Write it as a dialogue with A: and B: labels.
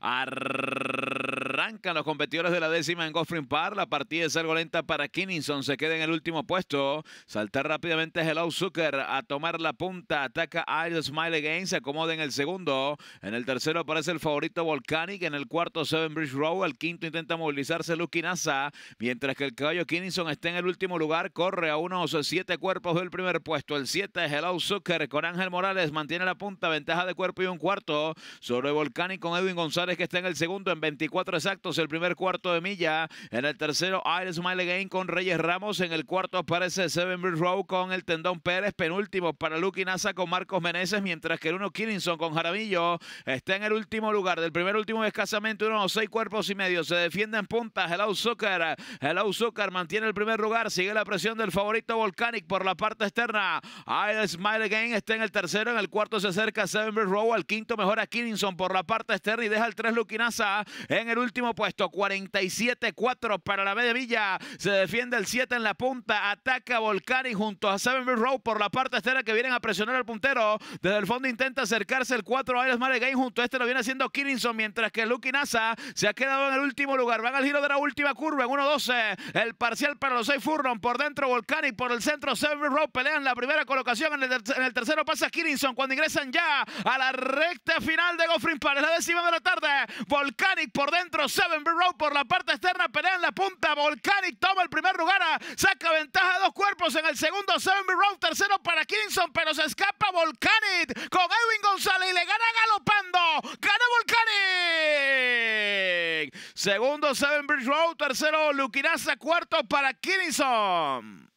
A: Adiós. Arrancan los competidores de la décima en Goffrin Park. La partida es algo lenta para Kinnison. Se queda en el último puesto. salta rápidamente Hello Zucker a tomar la punta. Ataca Idle Smile Again. Se acomoda en el segundo. En el tercero aparece el favorito Volcanic. En el cuarto Seven Bridge Row. El quinto intenta movilizarse Luke Nasa. Mientras que el caballo Kinison está en el último lugar. Corre a unos siete cuerpos del primer puesto. El siete es Hello Zucker con Ángel Morales. Mantiene la punta. Ventaja de cuerpo y un cuarto. Sobre Volcanic con Edwin González que está en el segundo en 24 exactos el primer cuarto de milla. En el tercero, Iris Smile Again con Reyes Ramos. En el cuarto aparece Seven Bridge Row con el Tendón Pérez. Penúltimo para Lucky Nasa con Marcos Meneses. Mientras que el uno Killinson con Jaramillo está en el último lugar. Del primer último de uno, seis cuerpos y medio. Se defiende en punta. Hello Zucker Hello mantiene el primer lugar. Sigue la presión del favorito Volcanic por la parte externa. Iris Smile Again está en el tercero. En el cuarto se acerca Seven Bridge Row. Al quinto mejora Killinson por la parte externa y deja el tres Lucky en el último último puesto, 47-4 para la media villa. Se defiende el 7 en la punta. Ataca Volcani junto a Seven Row por la parte estera que vienen a presionar al puntero. Desde el fondo intenta acercarse el 4 Aires Game junto a este lo viene haciendo kirinson mientras que Lucky Nasa se ha quedado en el último lugar. Van al giro de la última curva en 1-12. El parcial para los 6 Furron. Por dentro Volcani, por el centro Seven Row. Pelean la primera colocación. En el, tercero pasa kirinson cuando ingresan ya a la recta final de Goffrin para la décima de la tarde. Volcani por dentro 7 Seven row por la parte externa, pelea en la punta. Volcanic toma el primer lugar, ah, saca ventaja dos cuerpos en el segundo. Seven B-Row, tercero para Kingston, pero se escapa Volcanic con Edwin González y le gana galopando. Gana Volcanic. Segundo, Seven b Tercero, Luquinaza. Cuarto para Kingston.